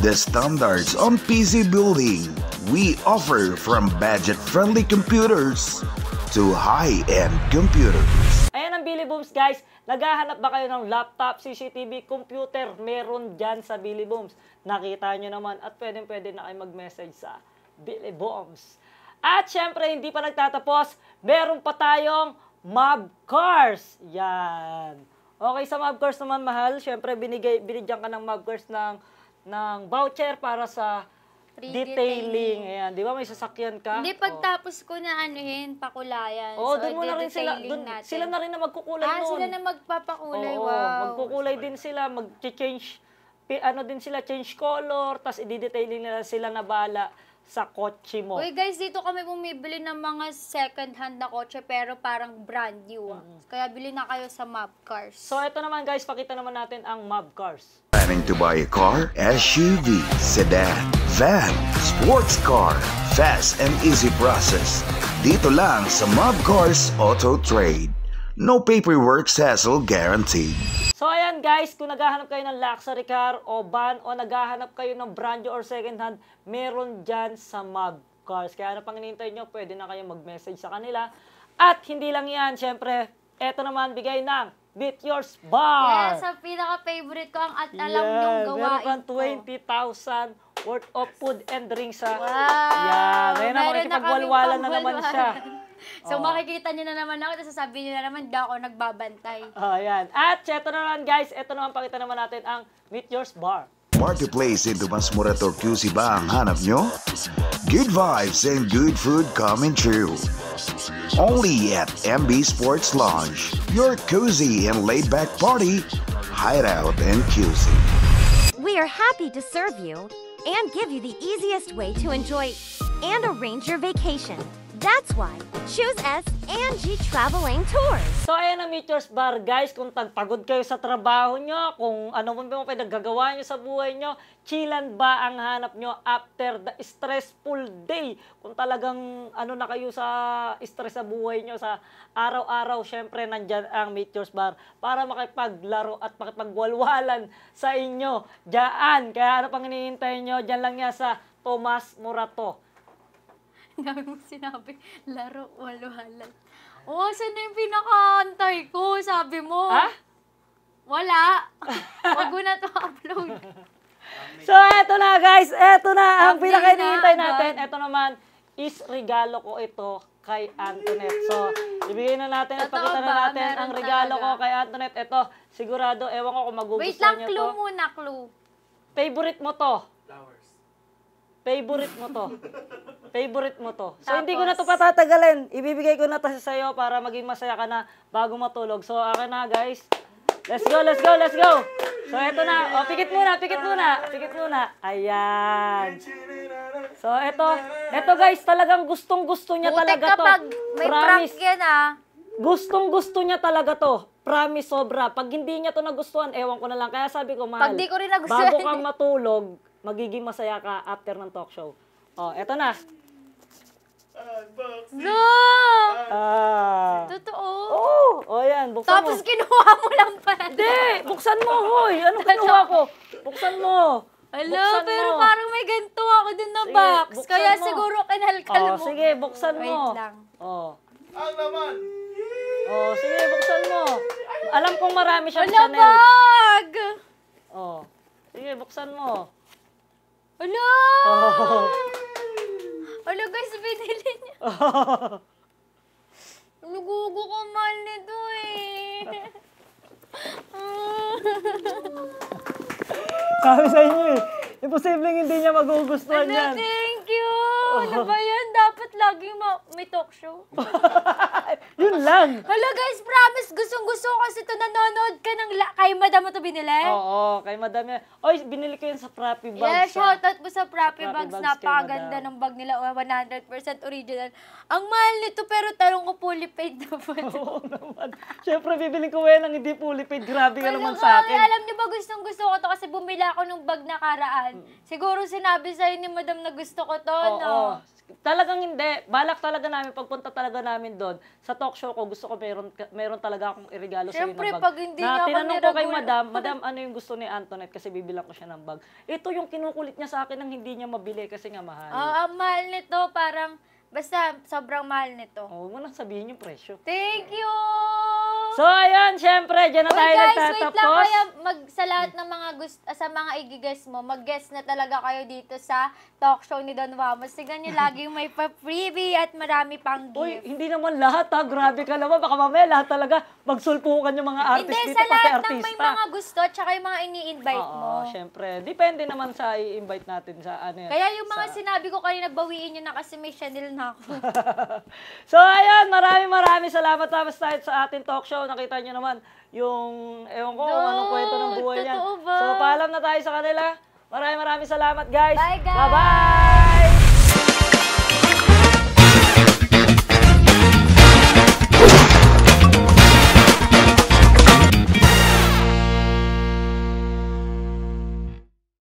The standards on PC building we offer from budget-friendly computers to high-end computers. Ayan ang Billy Booms guys. Naghahanap ba kayo ng laptop, CCTV, computer? Meron dyan sa Billy Booms. Nakita nyo naman at pwedeng-pwede na kayo mag-message sa Billy Booms. At syempre, hindi pa nagtatapos. Meron pa tayong mob cars. Yan. Okay, sa mob cars naman, mahal. Syempre, binigay, binigyan ka ng mob cars ng, ng voucher para sa Detailing. detailing. Ayan, di ba may sasakyan ka? Hindi, oh. pagtapos ko na anuhin, pakulayan. Oo, oh, so, doon mo na rin sila, dun, sila na rin na magkukulay ah, nun. sila na magpapakulay, Oo, wow. magkukulay din sila, mag-change, ano din sila, change color, tapos i-detailing nila sila na bala sa kotse mo. Uy guys, dito kami bumibili ng mga second hand na kotse pero parang brand new. Mm-hmm. Kaya bili na kayo sa Mob Cars. So ito naman guys, pakita naman natin ang Mob Cars. Planning to buy a car? SUV, sedan, van, sports car. Fast and easy process. Dito lang sa Mob Cars Auto Trade. No paperwork hassle guaranteed. So ayan guys, kung naghahanap kayo ng luxury car o van o naghahanap kayo ng brand new or second hand, meron dyan sa Mag Cars. Kaya ano pang hinihintay nyo, pwede na kayo mag-message sa kanila. At hindi lang yan, syempre, eto naman bigay ng Beat Yours Bar. Yes, ang pinaka-favorite ko ang at alam yes, nyong gawain meron kang 20,000 worth of food and drinks sa... Wow! Yan, ayun na, makikipagwalwalan na naman siya so oh. makikita niyo na naman ako, tapos sasabihin niyo na naman, daw ako nagbabantay. Oh, yan. At na naman guys, ito naman pakita naman natin ang Meet Yours Bar. Marketplace in eh, mas mura QC ba ang hanap nyo? Good vibes and good food coming true. Only at MB Sports Lounge, your cozy and laid-back party, hideout and QC. We are happy to serve you and give you the easiest way to enjoy and arrange your vacation. That's why, choose S and G Traveling Tours. So ayan na Meteors Bar guys, kung tagpagod kayo sa trabaho nyo, kung ano man mga pinaggagawa nyo sa buhay nyo, chillan ba ang hanap nyo after the stressful day? Kung talagang ano na kayo sa stress sa buhay nyo, sa araw-araw, syempre nandyan ang Meteors Bar para makipaglaro at makipagwalwalan sa inyo. Diyan, kaya ano pang hinihintay nyo, dyan lang yan sa Tomas Morato. Ang dami mong sinabi. Laro, walo, halal. Oh, saan na yung pinakaantay ko? Sabi mo. Ha? Wala. Wag mo na to upload. so, eto na guys. Eto na ang pinakainihintay natin. Eto naman is regalo ko ito kay Antoinette. So, ibigay na natin at Totoo pakita na natin Meron ang regalo ko kay Antoinette. Ito, sigurado, ewan ko kung Wait magugustuhan lang, niyo to. clue muna, clue. Favorite mo to. Favorite mo to. Favorite mo to. So, Tapos, hindi ko na to patatagalin. Ibibigay ko na to sa sa'yo para maging masaya ka na bago matulog. So, akin na, guys. Let's go, let's go, let's go. So, eto na. O, pikit muna, pikit muna, pikit muna. Ayan. So, eto. Eto, guys, talagang gustong-gusto niya Buti talaga kapag to. may Promise. prank yan, ah. Gustong-gusto niya talaga to. Promise, sobra. Pag hindi niya to nagustuhan, ewan ko na lang. Kaya sabi ko, mahal, Pag di ko rin nagustuhan. bago ka matulog, magiging masaya ka after ng talk show. Oh, eto na. Unboxing! No! Ah. Totoo? Oo! Oh, oh, yan. Buksan Tapos mo. kinuha mo lang pala. Hindi! Buksan mo, hoy! Ano kinuha ko? Buksan mo! Hello, buksan pero mo. parang may ganito ako din na sige, box. Kaya mo. siguro kinalkal oh, mo. Sige, buksan mo. Wait lang. Oh. Ang naman! Oh, sige, buksan mo. Alam kong marami siyang Wala Chanel. Wala bag! Oh. Sige, buksan mo. Alah! Oh, oh, Alah guys, sabay dali niya. Nagugo ko mahal nito eh. Kaya sa Imposibleng hindi niya magugustuhan ano, thank you! Oh. Ano ba yan? Dapat laging ma- may talk show. Yun lang. Hello guys, promise, gustong-gusto ko kasi ito nanonood ka ng la- kay Madam ito binili. Oo, kay madam yan. Oy, binili ko yan sa Frappy Bags. Yeah, ah. shoutout po sa Frappy Bags. Bags Napakaganda ng bag nila. 100% original. Ang mahal nito pero tarong ko fully paid na po. Oo naman. Siyempre, bibili ko yan ng hindi fully paid. Grabe ka naman sa akin. Alam niyo ba gustong gusto ko to kasi bumila ako ng bag na karaan yan. Mm. Siguro sinabi sa'yo ni madam na gusto ko to, Oo, no? Oo. Talagang hindi. Balak talaga namin, pagpunta talaga namin doon, sa talk show ko, gusto ko meron, meron talaga akong irigalo sa Siyempre, bag. pag hindi na, niya tinanong ko kay madam, madam, ano yung gusto ni Antoinette kasi bibilang ko siya ng bag. Ito yung kinukulit niya sa akin ng hindi niya mabili kasi nga mahal. Oo, oh, ang mahal nito, parang, basta sobrang mahal nito. Oo, oh, mo nang sabihin yung presyo. Thank you! So, ayun, syempre, dyan na tayo Uy, guys, wait lang. Kaya mag, sa lahat ng mga gusto, sa mga igigas mo, mag-guess na talaga kayo dito sa talk show ni Don Ramos. Tignan niyo, laging may pa-freebie at marami pang gift. Uy, hindi naman lahat ha. Grabe ka naman. Baka mamaya lahat talaga magsulpukan yung mga artist hindi, dito, sa lahat pati ng may mga gusto, tsaka yung mga ini-invite Oo, mo. syempre. Depende naman sa i-invite natin sa ano. Kaya yung mga sa- sinabi ko kanina, bawiin nyo na kasi may Chanel na ako. so, ayun, marami marami salamat. Tapos tayo sa ating talk show nakita niyo naman, yung, ewan ko, no, anong kwento ng buhay niya. So, paalam na tayo sa kanila. Maraming maraming salamat, guys. Bye, guys. Bye-bye.